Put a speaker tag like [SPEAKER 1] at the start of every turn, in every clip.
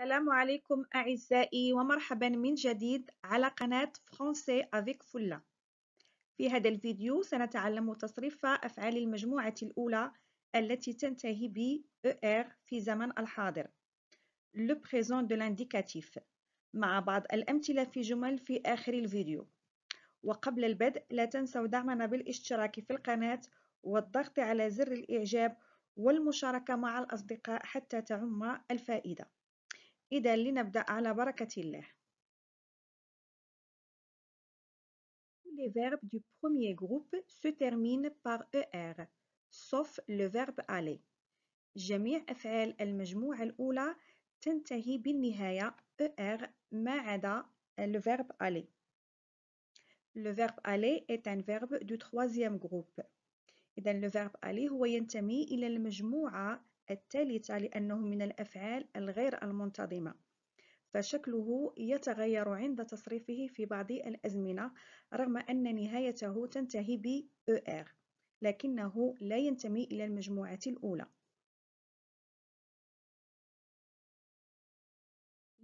[SPEAKER 1] السلام عليكم أعزائي ومرحبا من جديد على قناة فرنسي أفيك فولا في هذا الفيديو سنتعلم تصريف أفعال المجموعة الأولى التي تنتهي ب ER في زمن الحاضر le présent de l'indicatif مع بعض الأمثلة في جمل في آخر الفيديو وقبل البدء لا تنسوا دعمنا بالاشتراك في القناة والضغط على زر الإعجاب والمشاركة مع الأصدقاء حتى تعم الفائدة إذا لنبدأ على بركة الله. Tous les verbes du premier groupe se terminent par ER, sauf le verbe aller. جميع أفعال المجموعة الأولى تنتهي بالنهاية ER ما عدا le verbe aller. Le verbe aller est un verbe du troisième groupe. إذا le verbe aller هو ينتمي إلى المجموعة الثالثة لأنه من الأفعال الغير المنتظمة فشكله يتغير عند تصريفه في بعض الأزمنة رغم أن نهايته تنتهي بـ -er
[SPEAKER 2] لكنه لا ينتمي إلى المجموعة الأولى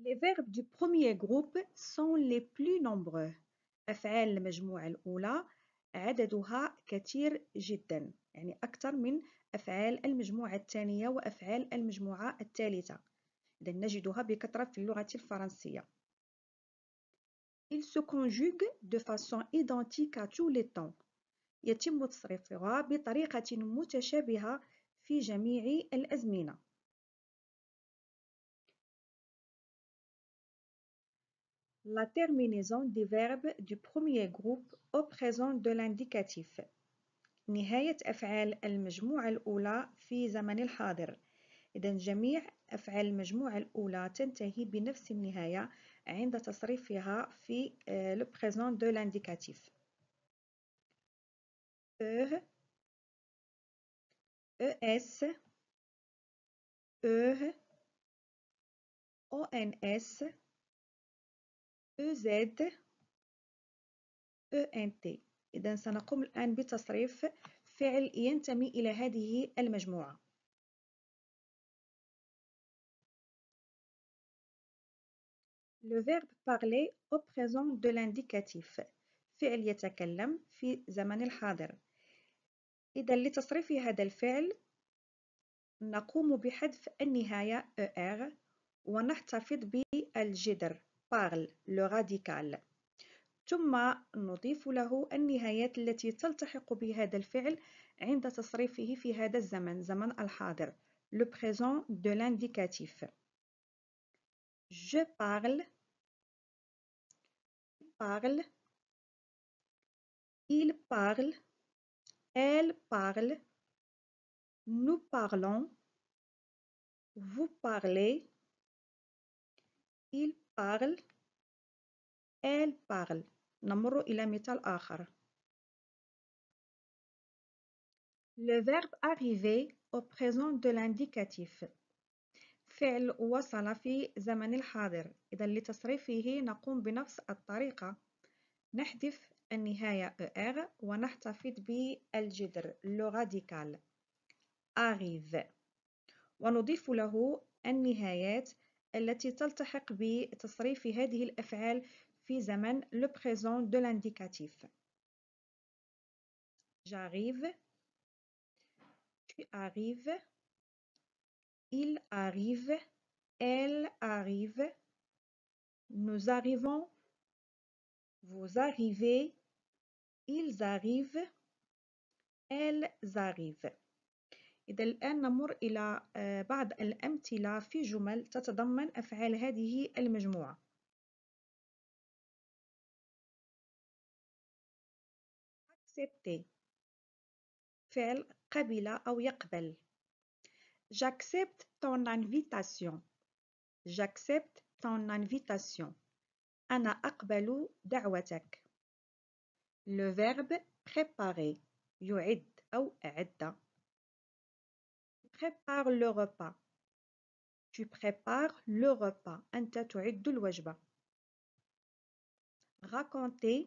[SPEAKER 2] Les verbes du premier groupe sont les
[SPEAKER 1] plus nombreux. أفعال المجموعة الأولى عددها كثير جدا يعني أكثر من أفعال المجموعة الثانية وأفعال المجموعة الثالثة إذا نجدها بكثرة في اللغة الفرنسية Ils se conjuguent de façon identique à tous les temps يتم تصريفها
[SPEAKER 2] بطريقة متشابهة في جميع الأزمنة La terminaison
[SPEAKER 1] des verbes du premier groupe au présent de l'indicatif نهاية أفعال المجموعة الأولى في زمن الحاضر إذا جميع أفعال المجموعة الأولى تنتهي بنفس النهاية عند تصريفها
[SPEAKER 2] في آه، le présent de l'indicatif E ES E ONS EZ e ENT إذا سنقوم الآن بتصريف فعل ينتمي إلى هذه المجموعة Le verbe parler au présent
[SPEAKER 1] de l'indicatif فعل يتكلم في زمن الحاضر إذا لتصريف هذا الفعل نقوم بحذف النهاية er ونحتفظ بالجدر parle le radical ثم نضيف له النهايات التي تلتحق بهذا الفعل عند تصريفه في هذا الزمن زمن الحاضر le présent de l'indicatif
[SPEAKER 2] je parle parle il parle elle parle nous parlons vous parlez il parle elle parle نمر إلى مثال آخر
[SPEAKER 1] Le verbe arriver au présent de l'indicatif فعل وصل في زمن الحاضر إذا لتصريفه نقوم بنفس الطريقة نحذف النهاية er ونحتفظ بالجذر لو راديكال arrive ونضيف له النهايات التي تلتحق بتصريف هذه الأفعال في زمن le présent de l'indicatif. J'arrive. Tu arrives. Il arrive. Elle arrive. Nous arrivons. Vous arrivez. Ils arrivent. elles arrivent. إذا الآن نمر إلى بعض الأمثلة
[SPEAKER 2] في جمل تتضمن أفعال هذه المجموعة accepter Fel kabila أو يقبل J'accepte ton
[SPEAKER 1] invitation. J'accepte ton invitation. أنا أقبل دعوتك. Le verbe préparer يعد أو أعد. Prépare le repas. Tu prépares le repas. أنت تعد الوجبة. Raconter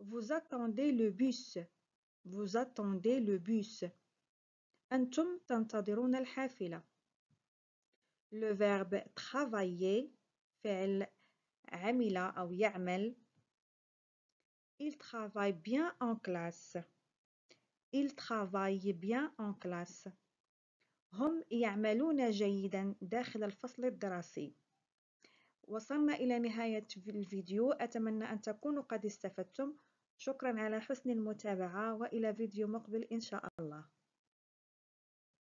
[SPEAKER 1] Vous attendez le bus. Vous attendez le bus. أنتم تنتظرون الحافلة. Le verbe travailler فعل عمل ou يعمل. Il travaille bien en classe. Il travaille bien en classe. هم يعملون جيدا داخل الفصل الدراسي. وصلنا إلى نهاية الفيديو أتمنى أن تكونوا قد استفدتم شكرا على حسن المتابعة وإلى فيديو مقبل إن شاء الله